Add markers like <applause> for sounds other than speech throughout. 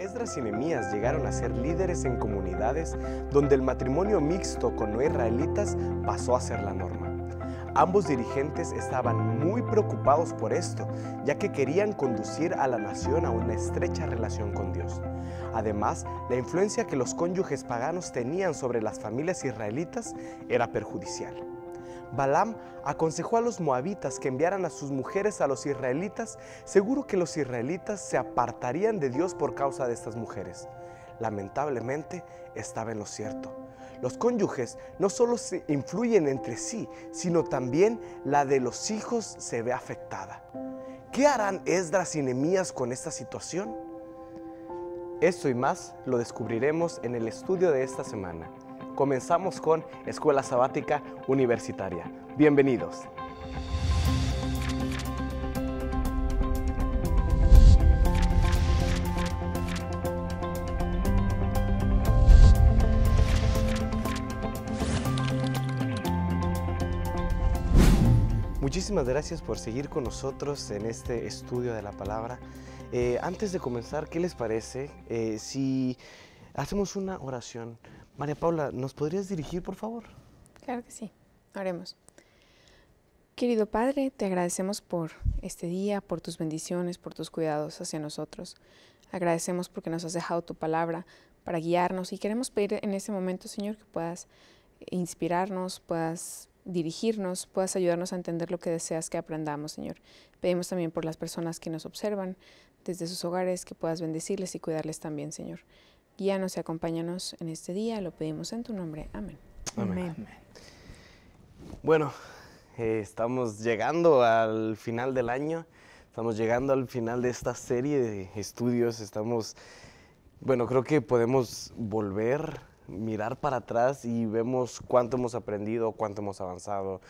Esdras y Nehemías llegaron a ser líderes en comunidades donde el matrimonio mixto con no israelitas pasó a ser la norma. Ambos dirigentes estaban muy preocupados por esto, ya que querían conducir a la nación a una estrecha relación con Dios. Además, la influencia que los cónyuges paganos tenían sobre las familias israelitas era perjudicial. Balaam aconsejó a los moabitas que enviaran a sus mujeres a los israelitas, seguro que los israelitas se apartarían de Dios por causa de estas mujeres. Lamentablemente estaba en lo cierto. Los cónyuges no solo se influyen entre sí, sino también la de los hijos se ve afectada. ¿Qué harán Esdras y Nehemías con esta situación? Esto y más lo descubriremos en el estudio de esta semana comenzamos con Escuela Sabática Universitaria. Bienvenidos. Muchísimas gracias por seguir con nosotros en este estudio de la palabra. Eh, antes de comenzar, ¿qué les parece eh, si hacemos una oración María Paula, ¿nos podrías dirigir, por favor? Claro que sí, haremos. Querido Padre, te agradecemos por este día, por tus bendiciones, por tus cuidados hacia nosotros. Agradecemos porque nos has dejado tu palabra para guiarnos y queremos pedir en este momento, Señor, que puedas inspirarnos, puedas dirigirnos, puedas ayudarnos a entender lo que deseas que aprendamos, Señor. Pedimos también por las personas que nos observan desde sus hogares, que puedas bendecirles y cuidarles también, Señor. Guíanos y acompáñanos en este día, lo pedimos en tu nombre. Amén. Amén. Bueno, eh, estamos llegando al final del año, estamos llegando al final de esta serie de estudios, estamos, bueno, creo que podemos volver, mirar para atrás y vemos cuánto hemos aprendido, cuánto hemos avanzado,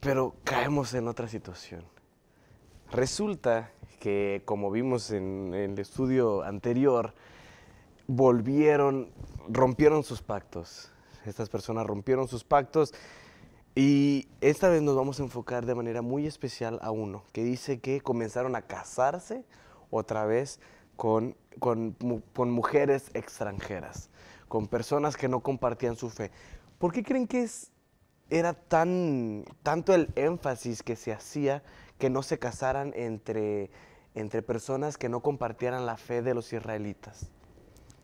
pero caemos en otra situación Resulta que, como vimos en, el estudio anterior, volvieron, rompieron sus pactos. Estas personas rompieron sus pactos y esta vez nos vamos a enfocar de manera muy especial a uno, que dice que comenzaron a casarse otra vez con, mujeres extranjeras, con personas que no compartían su fe. ¿Por qué creen que es, era tan, tanto el énfasis que se hacía que no se casaran entre, entre personas que no compartieran la fe de los israelitas.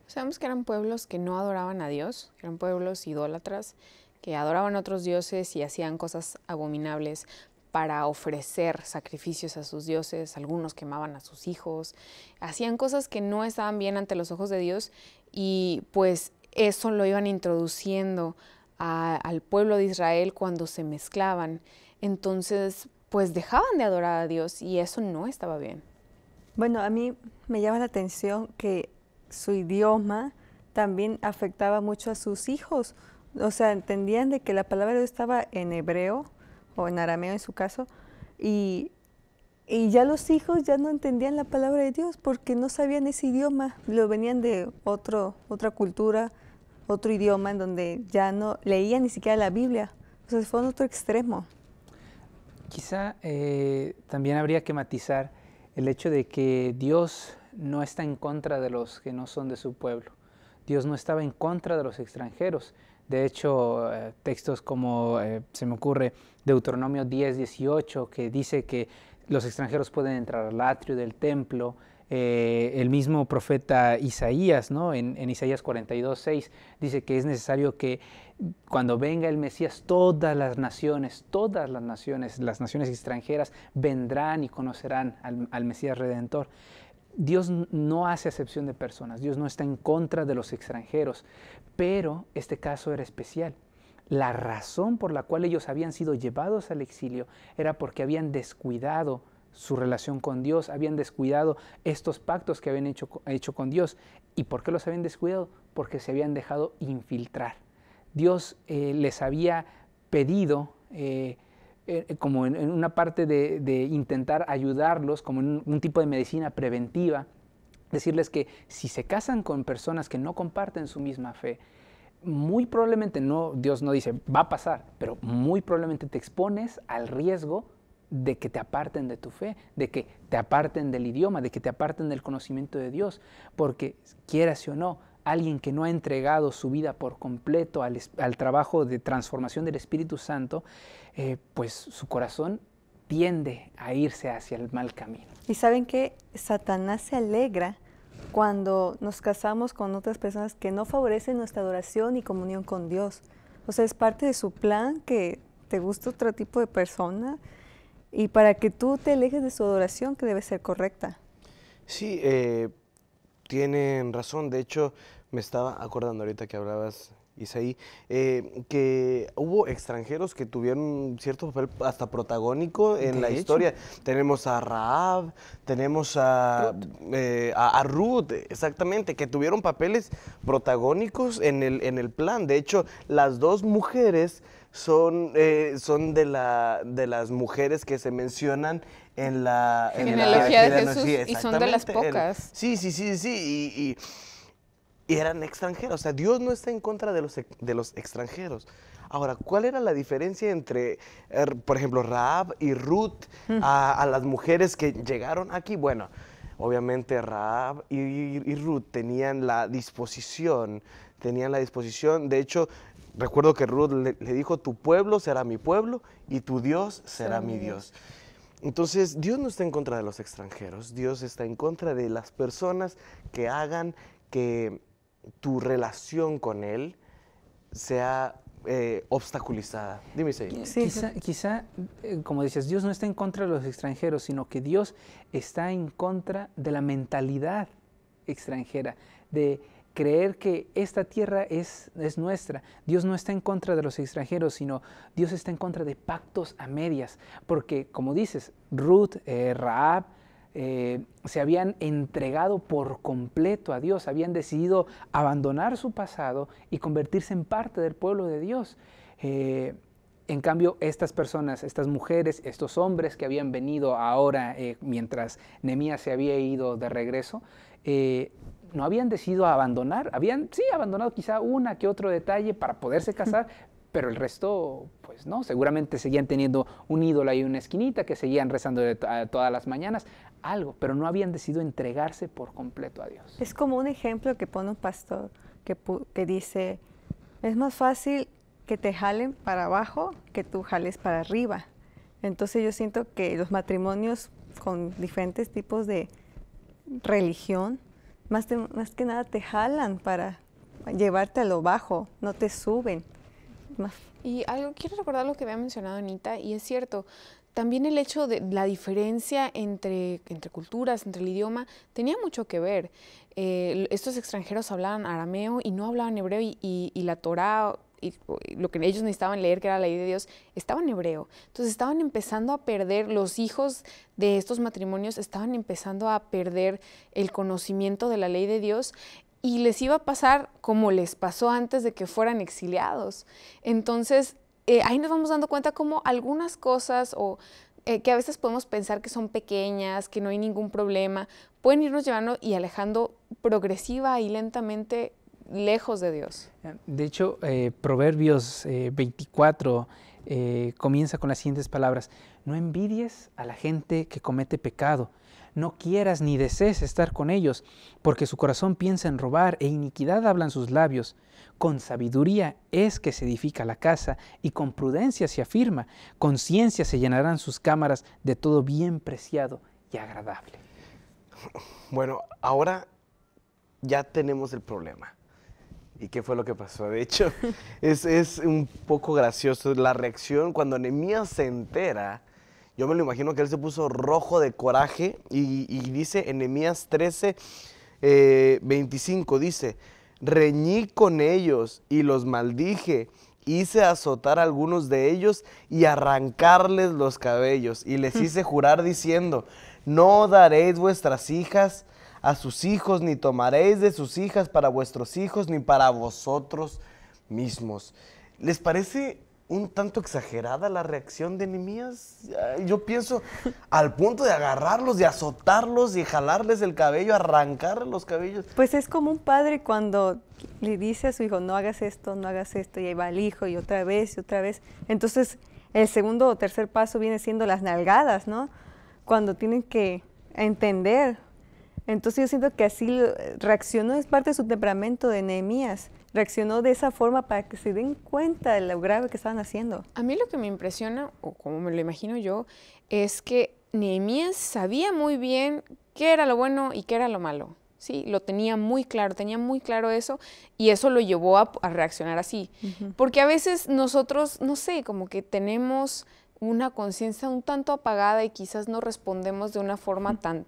Sabemos que eran pueblos que no adoraban a Dios, eran pueblos idólatras, que adoraban a otros dioses y hacían cosas abominables para ofrecer sacrificios a sus dioses, algunos quemaban a sus hijos, hacían cosas que no estaban bien ante los ojos de Dios y pues eso lo iban introduciendo al pueblo de Israel cuando se mezclaban. Entonces, pues dejaban de adorar a Dios y eso no estaba bien. Bueno, a mí me llama la atención que su idioma también afectaba mucho a sus hijos. O sea, entendían de que la palabra de Dios estaba en hebreo o en arameo en su caso y, y ya los hijos ya no entendían la palabra de Dios porque no sabían ese idioma, lo venían de otro, otra cultura, otro idioma en donde ya no leían ni siquiera la Biblia. O sea, fue un otro extremo. Quizá eh, también habría que matizar el hecho de que Dios no está en contra de los que no son de su pueblo. Dios no estaba en contra de los extranjeros. De hecho, eh, textos como, eh, se me ocurre, Deuteronomio 10, 18, que dice que los extranjeros pueden entrar al atrio del templo. el mismo profeta Isaías, ¿no? en, en Isaías 42, 6, dice que es necesario que cuando venga el Mesías, todas las naciones, todas las naciones, las naciones extranjeras vendrán y conocerán al, Mesías Redentor. Dios no hace excepción de personas, Dios no está en contra de los extranjeros, pero este caso era especial. La razón por la cual ellos habían sido llevados al exilio era porque habían descuidado su relación con Dios, habían descuidado estos pactos que habían hecho con Dios. ¿Y por qué los habían descuidado? Porque se habían dejado infiltrar Dios eh, les había pedido, eh, eh, como en, una parte de, intentar ayudarlos, como en un, tipo de medicina preventiva, decirles que si se casan con personas que no comparten su misma fe, muy probablemente, no, Dios no dice va a pasar, pero muy probablemente te expones al riesgo de que te aparten de tu fe, de que te aparten del idioma, de que te aparten del conocimiento de Dios, porque quieras o no, alguien que no ha entregado su vida por completo al, trabajo de transformación del Espíritu Santo, eh, pues su corazón tiende a irse hacia el mal camino. Y saben que Satanás se alegra cuando nos casamos con otras personas que no favorecen nuestra adoración y comunión con Dios. O sea, es parte de su plan que te gusta otro tipo de persona y para que tú te alejes de su adoración que debe ser correcta. Sí, eh, tienen razón. De hecho, me estaba acordando ahorita que hablabas, Isaí, eh, que hubo extranjeros que tuvieron cierto papel hasta protagónico en la historia. Tenemos a Raab, tenemos eh, a, a, Ruth, exactamente, que tuvieron papeles protagónicos en el, en el plan. De hecho, las dos mujeres son, eh, son de, la, de las mujeres que se mencionan en la genealogía de Jesús y son de las pocas. sí, sí, sí, sí. y y eran extranjeros. O sea, Dios no está en contra de los, de los extranjeros. Ahora, ¿cuál era la diferencia entre, er, por ejemplo, Raab y Ruth mm. a, las mujeres que llegaron aquí? Bueno, obviamente Raab y, Ruth tenían la disposición, tenían la disposición, de hecho, recuerdo que Ruth le, dijo, tu pueblo será mi pueblo y tu Dios será, mi Dios. Entonces, Dios no está en contra de los extranjeros, Dios está en contra de las personas que hagan que tu relación con Él sea eh, obstaculizada. Dime, eh, Quizá, eh, como dices, Dios no está en contra de los extranjeros, sino que Dios está en contra de la mentalidad extranjera, de creer que esta tierra es, es nuestra. Dios no está en contra de los extranjeros, sino Dios está en contra de pactos a medias, porque como dices, Ruth, Raab, eh, se habían entregado por completo a Dios, habían decidido abandonar su pasado y convertirse en parte del pueblo de Dios. Eh, en cambio, estas personas, estas mujeres, estos hombres que habían venido ahora eh, mientras Nemías se había ido de regreso, no habían decidido abandonar, habían sí abandonado quizá una que otro detalle para poderse casar, pero el resto, pues no, seguramente seguían teniendo un ídolo y una esquinita, que seguían rezando todas las mañanas, algo, pero no habían decidido entregarse por completo a Dios. Es como un ejemplo que pone un pastor que, dice, es más fácil que te jalen para abajo que tú jales para arriba. Entonces yo siento que los matrimonios con diferentes tipos de religión, más que nada te jalan para llevarte a lo bajo, no te suben. Y algo, quiero recordar lo que había mencionado Anita, y es cierto, también el hecho de la diferencia entre, entre culturas, entre el idioma, tenía mucho que ver. Eh, estos extranjeros hablaban arameo y no hablaban hebreo y, la Torah y lo que ellos necesitaban leer, que era la ley de Dios, estaba en hebreo. Entonces estaban empezando a perder, los hijos de estos matrimonios estaban empezando a perder el conocimiento de la ley de Dios y les iba a pasar como les pasó antes de que fueran exiliados. Entonces, eh, ahí nos vamos dando cuenta como algunas cosas o eh, que a veces podemos pensar que son pequeñas, que no hay ningún problema, pueden irnos llevando y alejando progresiva y lentamente lejos de Dios. De hecho, eh, Proverbios 24 comienza con las siguientes palabras, no envidies a la gente que comete pecado, no quieras ni desees estar con ellos, porque su corazón piensa en robar e iniquidad hablan sus labios. Con sabiduría es que se edifica la casa y con prudencia se afirma. Con ciencia se llenarán sus cámaras de todo bien preciado y agradable. Bueno, ahora ya tenemos el problema. ¿Y qué fue lo que pasó? De hecho, <laughs> es, es, un poco gracioso la reacción cuando Nehemías se entera yo me lo imagino que él se puso rojo de coraje y, dice en 13, 25, eh, dice, reñí con ellos y los maldije, hice azotar a algunos de ellos y arrancarles los cabellos y les hmm. hice jurar diciendo, no daréis vuestras hijas a sus hijos, ni tomaréis de sus hijas para vuestros hijos, ni para vosotros mismos. ¿Les parece un tanto exagerada la reacción de Nimías. Yo pienso al punto de agarrarlos, de azotarlos y jalarles el cabello, arrancar los cabellos. Pues es como un padre cuando le dice a su hijo, no hagas esto, no hagas esto, y ahí va el hijo y otra vez y otra vez. Entonces el segundo o tercer paso viene siendo las nalgadas, ¿no? Cuando tienen que entender. Entonces yo siento que así reaccionó, es parte de su temperamento de Nehemías reaccionó de esa forma para que se den cuenta de lo grave que estaban haciendo. A mí lo que me impresiona, o como me lo imagino yo, es que Nehemías sabía muy bien qué era lo bueno y qué era lo malo. Sí, lo tenía muy claro, tenía muy claro eso y eso lo llevó a, reaccionar así. Porque a veces nosotros, no sé, como que tenemos una conciencia un tanto apagada y quizás no respondemos de una forma tan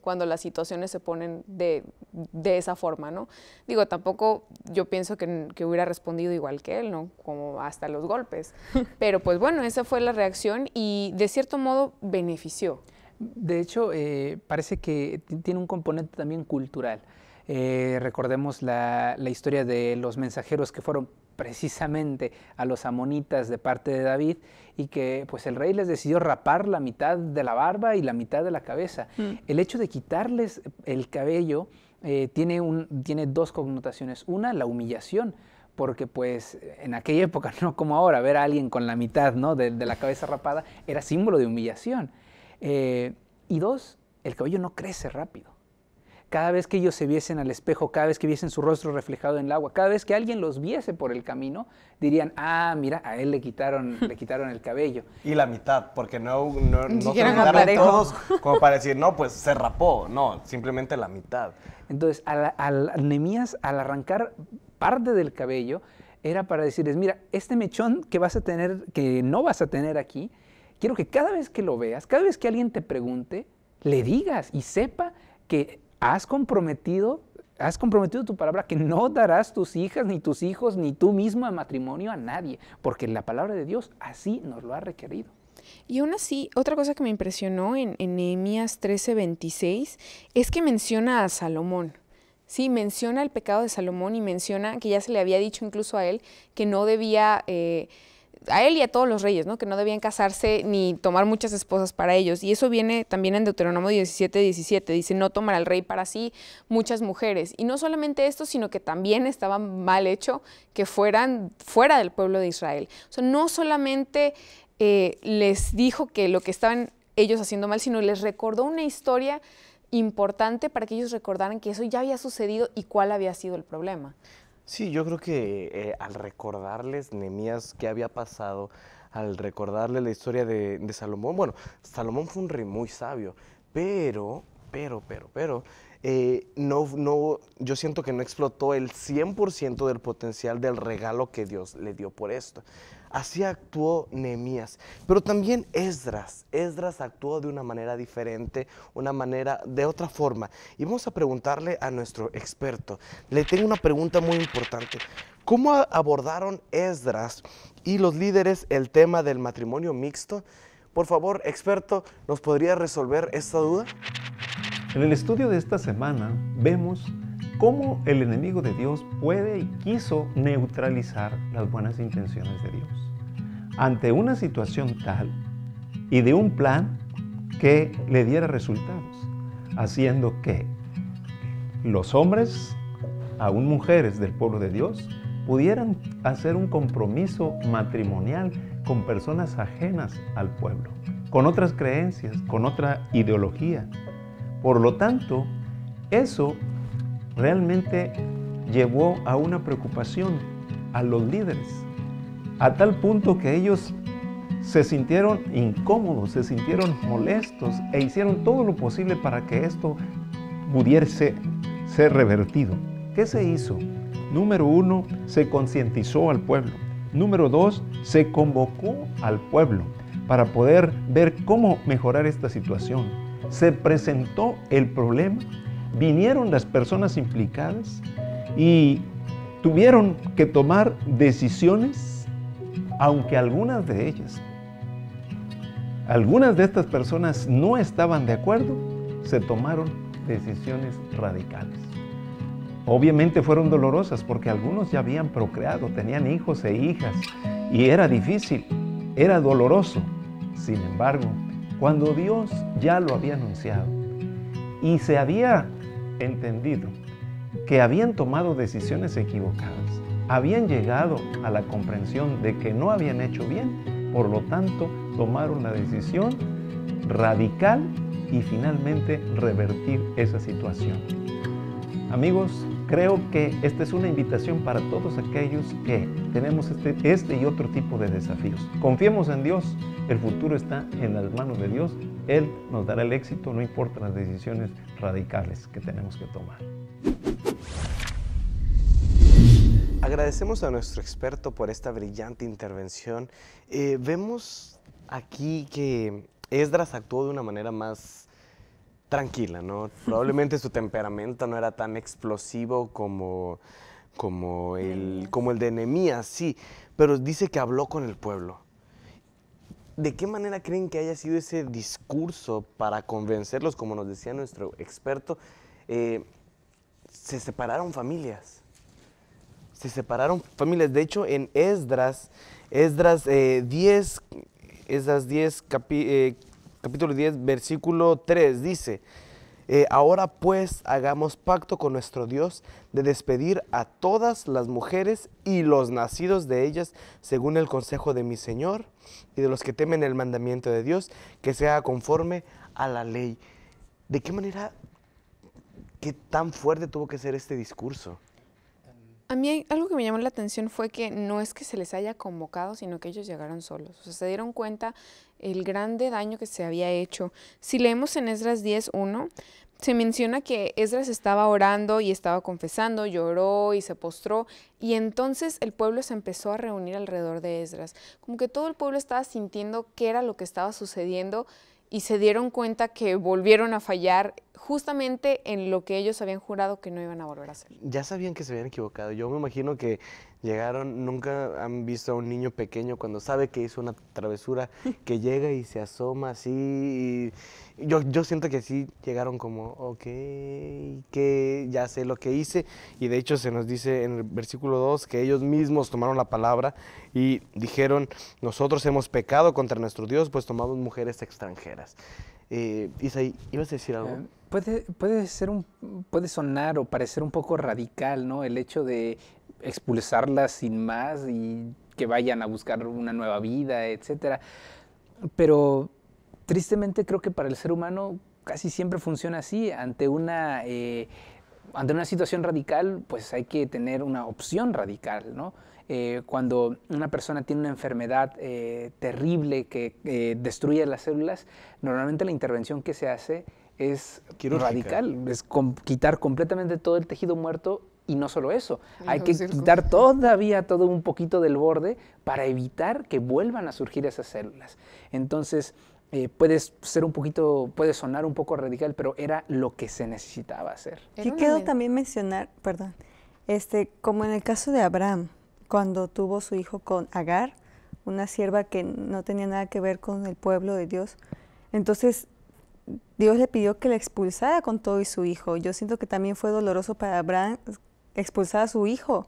cuando las situaciones se ponen de, esa forma, ¿no? Digo, tampoco yo pienso que, hubiera respondido igual que él, ¿no? Como hasta los golpes. <laughs> Pero pues bueno, esa fue la reacción y de cierto modo benefició. De hecho, eh, parece que tiene un componente también cultural. Eh, recordemos la, la historia de los mensajeros que fueron precisamente a los amonitas de parte de David y que pues el rey les decidió rapar la mitad de la barba y la mitad de la cabeza. Mm. El hecho de quitarles el cabello eh, tiene, un, tiene dos connotaciones. Una, la humillación porque pues en aquella época, <laughs> no como ahora, ver a alguien con la mitad ¿no? de, la cabeza rapada era símbolo de humillación. Eh, y dos, el cabello no crece rápido cada vez que ellos se viesen al espejo, cada vez que viesen su rostro reflejado en el agua, cada vez que alguien los viese por el camino, dirían, ah, mira, a él le quitaron, <laughs> le quitaron el cabello. Y la mitad, porque no, no, no se quitaron todos <laughs> como para decir, no, pues se rapó, no, simplemente la mitad. Entonces, al, al, Nemías, al arrancar parte del cabello, era para decirles, mira, este mechón que vas a tener, que no vas a tener aquí, quiero que cada vez que lo veas, cada vez que alguien te pregunte, le digas y sepa que has comprometido, has comprometido tu palabra que no darás tus hijas, ni tus hijos, ni tú mismo en matrimonio a nadie, porque la palabra de Dios así nos lo ha requerido. Y aún así, otra cosa que me impresionó en, en Nehemías 13:26 es que menciona a Salomón. Sí, menciona el pecado de Salomón y menciona que ya se le había dicho incluso a él que no debía... Eh, a él y a todos los reyes, ¿no? Que no debían casarse ni tomar muchas esposas para ellos. Y eso viene también en Deuteronomio 17, 17. Dice, no tomar al rey para sí muchas mujeres. Y no solamente esto, sino que también estaba mal hecho que fueran fuera del pueblo de Israel. O sea, no solamente eh, les dijo que lo que estaban ellos haciendo mal, sino les recordó una historia importante para que ellos recordaran que eso ya había sucedido y cuál había sido el problema. Sí, yo creo que eh, al recordarles Nemías qué había pasado, al recordarle la historia de, Salomón, bueno, Salomón fue un rey muy sabio, pero, pero, pero, pero, eh, no, no, yo siento que no explotó el 100% del potencial del regalo que Dios le dio por esto. Así actuó Nehemías. Pero también Esdras. Esdras actuó de una manera diferente, una manera de otra forma. Y vamos a preguntarle a nuestro experto. Le tengo una pregunta muy importante. ¿Cómo abordaron Esdras y los líderes el tema del matrimonio mixto? Por favor, experto, ¿nos podría resolver esta duda? En el estudio de esta semana vemos cómo el enemigo de Dios puede y quiso neutralizar las buenas intenciones de Dios. Ante una situación tal y de un plan que le diera resultados, haciendo que los hombres, aún mujeres del pueblo de Dios, pudieran hacer un compromiso matrimonial con personas ajenas al pueblo, con otras creencias, con otra ideología. Por lo tanto, eso realmente llevó a una preocupación a los líderes, a tal punto que ellos se sintieron incómodos, se sintieron molestos e hicieron todo lo posible para que esto pudiese ser revertido. ¿Qué se hizo? Número uno, se concientizó al pueblo. Número dos, se convocó al pueblo para poder ver cómo mejorar esta situación. Se presentó el problema vinieron las personas implicadas y tuvieron que tomar decisiones, aunque algunas de ellas, algunas de estas personas no estaban de acuerdo, se tomaron decisiones radicales. Obviamente fueron dolorosas porque algunos ya habían procreado, tenían hijos e hijas y era difícil, era doloroso. Sin embargo, cuando Dios ya lo había anunciado y se había entendido que habían tomado decisiones equivocadas, habían llegado a la comprensión de que no habían hecho bien, por lo tanto tomar una decisión radical y finalmente revertir esa situación. Amigos, creo que esta es una invitación para todos aquellos que tenemos este, este, y otro tipo de desafíos. Confiemos en Dios, el futuro está en las manos de Dios, Él nos dará el éxito, no importa las decisiones radicales que tenemos que tomar. Agradecemos a nuestro experto por esta brillante intervención. Eh, vemos aquí que Esdras actuó de una manera más tranquila, ¿no? <laughs> Probablemente su temperamento no era tan explosivo como, como, el, como el de Nehemías, sí, pero dice que habló con el pueblo. ¿De qué manera creen que haya sido ese discurso para convencerlos, como nos decía nuestro experto? Eh, se separaron familias. Se separaron familias. De hecho, en Esdras, Esdras 10, eh, Esdras 10, eh, capítulo 10, versículo 3, dice, eh, ahora pues hagamos pacto con nuestro Dios de despedir a todas las mujeres y los nacidos de ellas, según el consejo de mi Señor y de los que temen el mandamiento de Dios, que sea conforme a la ley. ¿De qué manera, qué tan fuerte tuvo que ser este discurso? A mí algo que me llamó la atención fue que no es que se les haya convocado, sino que ellos llegaron solos. O sea, se dieron cuenta el grande daño que se había hecho. Si leemos en Esdras 10.1, se menciona que Esdras estaba orando y estaba confesando, lloró y se postró, y entonces el pueblo se empezó a reunir alrededor de Esdras. Como que todo el pueblo estaba sintiendo qué era lo que estaba sucediendo y se dieron cuenta que volvieron a fallar justamente en lo que ellos habían jurado que no iban a volver a hacer. Ya sabían que se habían equivocado. Yo me imagino que llegaron, nunca han visto a un niño pequeño cuando sabe que hizo una travesura, <laughs> que llega y se asoma así. yo, yo siento que sí llegaron como, ok, que ya sé lo que hice. Y de hecho se nos dice en el versículo 2 que ellos mismos tomaron la palabra y dijeron, nosotros hemos pecado contra nuestro Dios, pues tomamos mujeres extranjeras. Eh, Isaí, ¿ibas a decir algo? Eh, puede, puede, ser un, puede sonar o parecer un poco radical, ¿no? El hecho de expulsarlas sin más y que vayan a buscar una nueva vida, etcétera. Pero tristemente creo que para el ser humano casi siempre funciona así, ante una, eh, ante una situación radical, pues hay que tener una opción radical, eh, cuando una persona tiene una enfermedad eh, terrible que destruye las células, normalmente la intervención que se hace es radical, es quitar completamente todo el tejido muerto y no solo eso, hay que quitar todavía todo un poquito del borde para evitar que vuelvan a surgir esas células. Entonces, eh, puede ser un poquito, puede sonar un poco radical, pero era lo que se necesitaba hacer. Y quiero también mencionar, perdón, este, como en el caso de Abraham, cuando tuvo su hijo con Agar, una sierva que no tenía nada que ver con el pueblo de Dios, entonces Dios le pidió que la expulsara con todo y su hijo. Yo siento que también fue doloroso para Abraham expulsar a su hijo.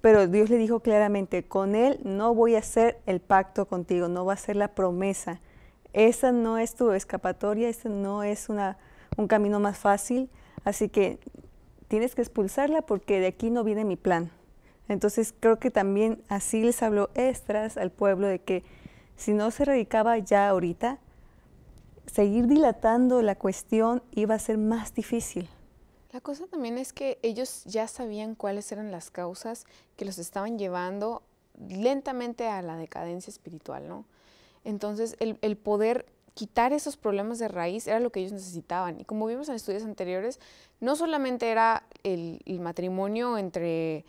Pero Dios le dijo claramente, con él no voy a hacer el pacto contigo, no va a ser la promesa. Esa no es tu escapatoria, ese no es una, un camino más fácil. Así que tienes que expulsarla porque de aquí no viene mi plan. Entonces creo que también así les habló Estras al pueblo de que si no se radicaba ya ahorita, seguir dilatando la cuestión iba a ser más difícil. La cosa también es que ellos ya sabían cuáles eran las causas que los estaban llevando lentamente a la decadencia espiritual, ¿no? Entonces, el, poder quitar esos problemas de raíz era lo que ellos necesitaban. Y como vimos en estudios anteriores, no solamente era el, matrimonio entre eh,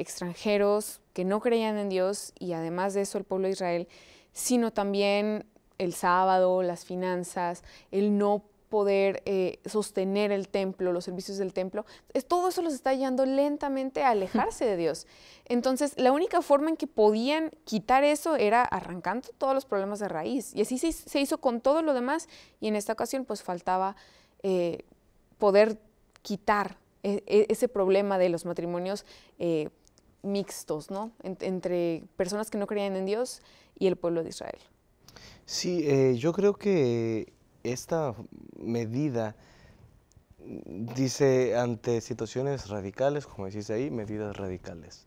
extranjeros que no creían en Dios y además de eso el pueblo de Israel, sino también el sábado, las finanzas, el no poder eh, sostener el templo, los servicios del templo, todo eso los está llevando lentamente a alejarse de Dios. Entonces, la única forma en que podían quitar eso era arrancando todos los problemas de raíz. Y así se, se hizo con todo lo demás y en esta ocasión pues faltaba eh, poder quitar e, e, ese problema de los matrimonios eh, mixtos, ¿no? entre personas que no creían en Dios y el pueblo de Israel. Sí, yo creo que esta medida dice ante situaciones radicales, como decís ahí, medidas radicales.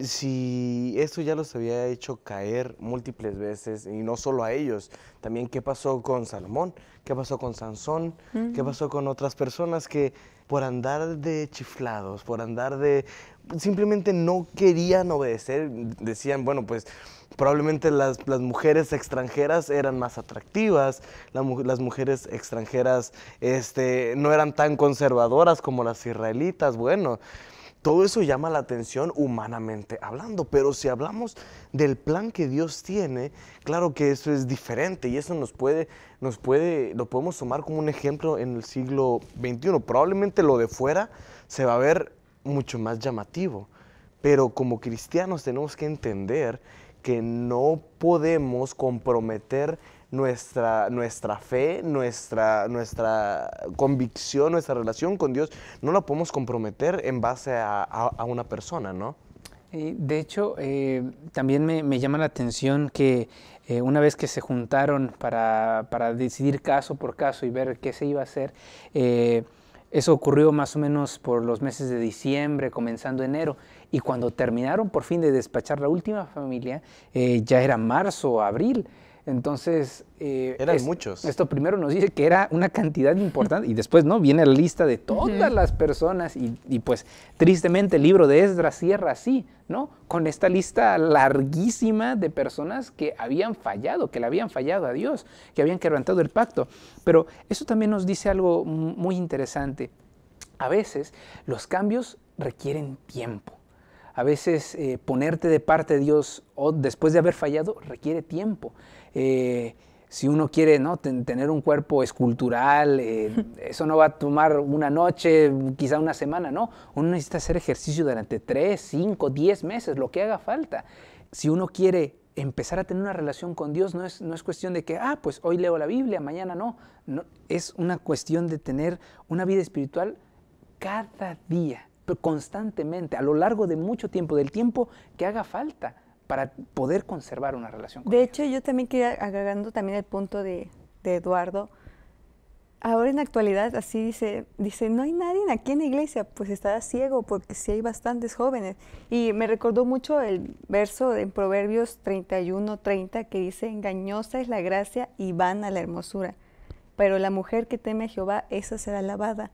Si esto ya los había hecho caer múltiples veces, y no solo a ellos, también qué pasó con Salomón, qué pasó con Sansón, qué pasó con otras personas que por andar de chiflados, por andar de... simplemente no querían obedecer, decían, bueno, pues probablemente las, mujeres extranjeras eran más atractivas, las mujeres extranjeras este, no eran tan conservadoras como las israelitas, bueno. Todo eso llama la atención humanamente hablando, pero si hablamos del plan que Dios tiene, claro que eso es diferente y eso nos puede, nos puede, lo podemos tomar como un ejemplo en el siglo XXI. Probablemente lo de fuera se va a ver mucho más llamativo, pero como cristianos tenemos que entender que no podemos comprometer nuestra, nuestra fe, nuestra, nuestra convicción, nuestra relación con Dios, no la podemos comprometer en base a, una persona, ¿no? De hecho, eh, también me, llama la atención que eh, una vez que se juntaron para, decidir caso por caso y ver qué se iba a hacer, eh, eso ocurrió más o menos por los meses de diciembre, comenzando enero, y cuando terminaron por fin de despachar la última familia, eh, ya era marzo, o abril, entonces... Eh, esto primero nos dice que era una cantidad importante y después, ¿no? Viene la lista de todas las personas y, pues tristemente el libro de Esdras cierra así, ¿no? Con esta lista larguísima de personas que habían fallado, que le habían fallado a Dios, que habían quebrantado el pacto. Pero eso también nos dice algo muy interesante. A veces los cambios requieren tiempo. A veces eh, ponerte de parte de Dios o después de haber fallado requiere tiempo. Eh, si uno quiere ¿no? tener un cuerpo escultural, eh, <laughs> eso no va a tomar una noche, quizá una semana, no. Uno necesita hacer ejercicio durante 3, 5, 10 meses, lo que haga falta. Si uno quiere empezar a tener una relación con Dios, no es, cuestión de que, ah, pues hoy leo la Biblia, mañana no. no. Es una cuestión de tener una vida espiritual cada día, constantemente, a lo largo de mucho tiempo, del tiempo que haga falta para poder conservar una relación. de hecho, yo también quería agregando también el punto de, Eduardo. Ahora en la actualidad así dice, dice, no hay nadie aquí en la iglesia, pues está ciego porque sí hay bastantes jóvenes. Y me recordó mucho el verso en Proverbios 31, 30 que dice, engañosa es la gracia y vana la hermosura, pero la mujer que teme a Jehová, esa será alabada.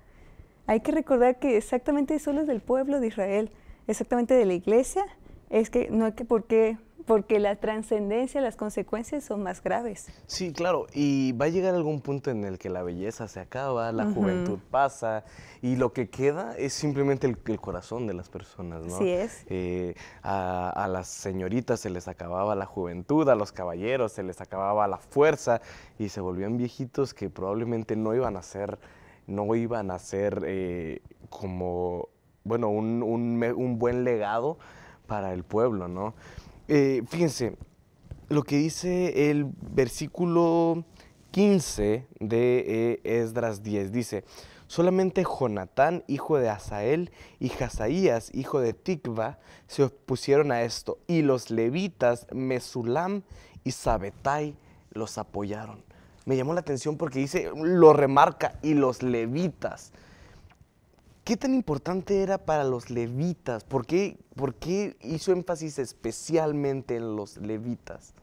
Hay que recordar que exactamente eso es del pueblo de Israel, exactamente de la iglesia es que no hay que por qué, porque la trascendencia, las consecuencias son más graves. Sí, claro, y va a llegar algún punto en el que la belleza se acaba, la juventud pasa, y lo que queda es simplemente el, corazón de las personas, ¿no? es. Eh, a, las señoritas se les acababa la juventud, a los caballeros se les acababa la fuerza, y se volvían viejitos que probablemente no iban a ser no iban a ser eh, como, bueno, un, un, buen legado para el pueblo, ¿no? Eh, fíjense, lo que dice el versículo 15 de eh, Esdras 10, dice, solamente Jonatán, hijo de Asael, y Hazaías, hijo de Tikva, se opusieron a esto, y los levitas Mesulam y Sabetai los apoyaron. Me llamó la atención porque dice, lo remarca, y los levitas. ¿Qué tan importante era para los levitas? ¿Por qué, ¿Por qué, hizo énfasis especialmente en los levitas?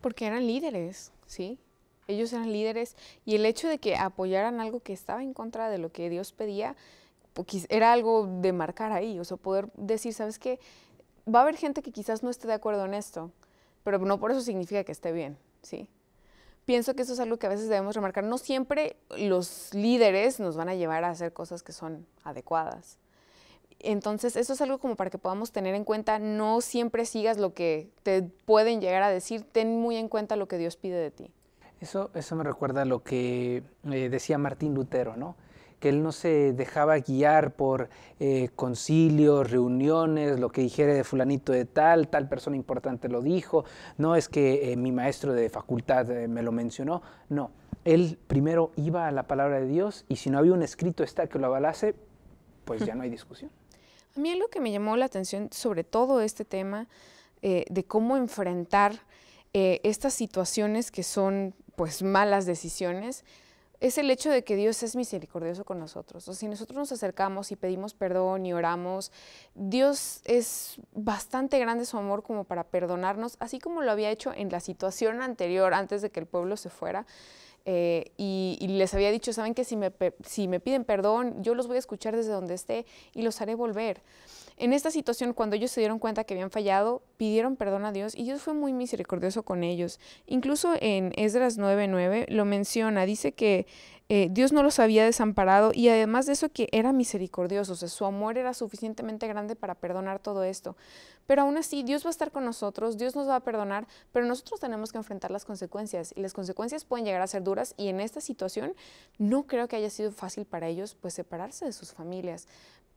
Porque eran líderes, ¿sí? Ellos eran líderes y el hecho de que apoyaran algo que estaba en contra de lo que Dios pedía, pues, era algo de marcar ahí, o sea, poder decir, ¿sabes qué? Va a haber gente que quizás no esté de acuerdo en esto, pero no por eso significa que esté bien, ¿sí? pienso que eso es algo que a veces debemos remarcar. No siempre los líderes nos van a llevar a hacer cosas que son adecuadas. Entonces, eso es algo como para que podamos tener en cuenta, no siempre sigas lo que te pueden llegar a decir, ten muy en cuenta lo que Dios pide de ti. Eso, me recuerda a lo que eh, decía Martín Lutero, ¿no? que él no se dejaba guiar por eh, concilios, reuniones, lo que dijera de fulanito de tal, tal persona importante lo dijo, no es que eh, mi maestro de facultad eh, me lo mencionó, no. Él primero iba a la palabra de Dios y si no había un escrito está que lo avalase, pues ya no hay discusión. A mí lo que me llamó la atención sobre todo este tema de cómo enfrentar estas situaciones que son pues malas decisiones, es el hecho de que Dios es misericordioso con nosotros. O si nosotros nos acercamos y pedimos perdón y oramos, Dios es bastante grande su amor como para perdonarnos, así como lo había hecho en la situación anterior, antes de que el pueblo se fuera. Eh, y, les había dicho, saben que si me, si me piden perdón, yo los voy a escuchar desde donde esté y los haré volver. En esta situación, cuando ellos se dieron cuenta que habían fallado, pidieron perdón a Dios y Dios fue muy misericordioso con ellos. Incluso en Esdras 9:9 lo menciona, dice que eh, Dios no los había desamparado y además de eso que era misericordioso, o sea, su amor era suficientemente grande para perdonar todo esto. Pero aún así, Dios va a estar con nosotros, Dios nos va a perdonar, pero nosotros tenemos que enfrentar las consecuencias y las consecuencias pueden llegar a ser duras y en esta situación no creo que haya sido fácil para ellos pues separarse de sus familias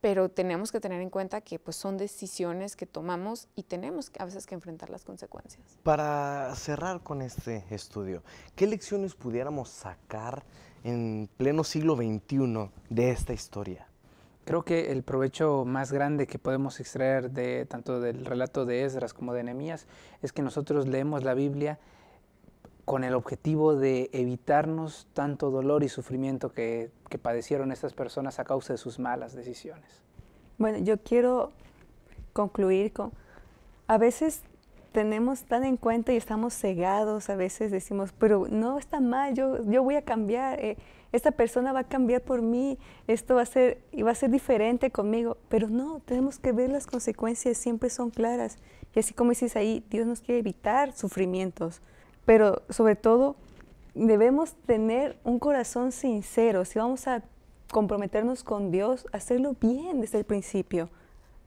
pero tenemos que tener en cuenta que pues, son decisiones que tomamos y tenemos a veces que enfrentar las consecuencias. Para cerrar con este estudio, ¿qué lecciones pudiéramos sacar en pleno siglo XXI de esta historia? Creo que el provecho más grande que podemos extraer de tanto del relato de Esdras como de Nehemías es que nosotros leemos la Biblia con el objetivo de evitarnos tanto dolor y sufrimiento que, padecieron estas personas a causa de sus malas decisiones. Bueno, yo quiero concluir con, a veces tenemos tan en cuenta y estamos cegados, a veces decimos, pero no está mal, yo, yo voy a cambiar, eh, esta persona va a cambiar por mí, esto va a ser, y va a ser diferente conmigo, pero no, tenemos que ver las consecuencias, siempre son claras. Y así como dices ahí, Dios nos quiere evitar sufrimientos, pero sobre todo debemos tener un corazón sincero. Si vamos a comprometernos con Dios, hacerlo bien desde el principio,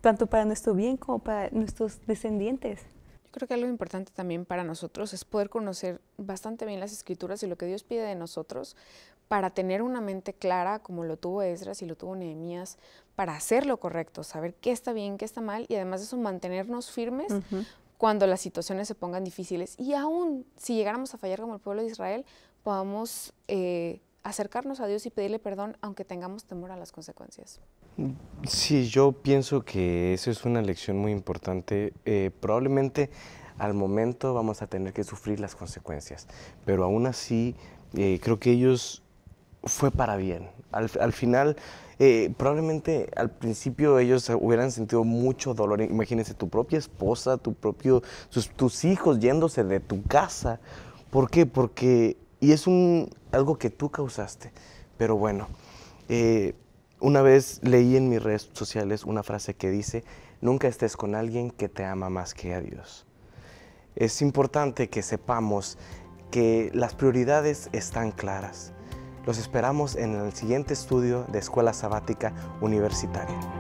tanto para nuestro bien como para nuestros descendientes. Yo creo que algo importante también para nosotros es poder conocer bastante bien las escrituras y lo que Dios pide de nosotros para tener una mente clara, como lo tuvo Esdras y lo tuvo Nehemías, para hacer lo correcto, saber qué está bien, qué está mal y además de eso mantenernos firmes cuando las situaciones se pongan difíciles. Y aún si llegáramos a fallar como el pueblo de Israel, podamos eh, acercarnos a Dios y pedirle perdón, aunque tengamos temor a las consecuencias. Sí, yo pienso que eso es una lección muy importante. Eh, probablemente al momento vamos a tener que sufrir las consecuencias, pero aún así eh, creo que ellos fue para bien. Al, al final eh, probablemente al principio ellos hubieran sentido mucho dolor. Imagínense tu propia esposa, tu propio, tus hijos yéndose de tu casa. ¿Por qué? Porque, y es un, algo que tú causaste. Pero bueno, eh, una vez leí en mis redes sociales una frase que dice, nunca estés con alguien que te ama más que a Dios. Es importante que sepamos que las prioridades están claras los esperamos en el siguiente estudio de Escuela Sabática Universitaria.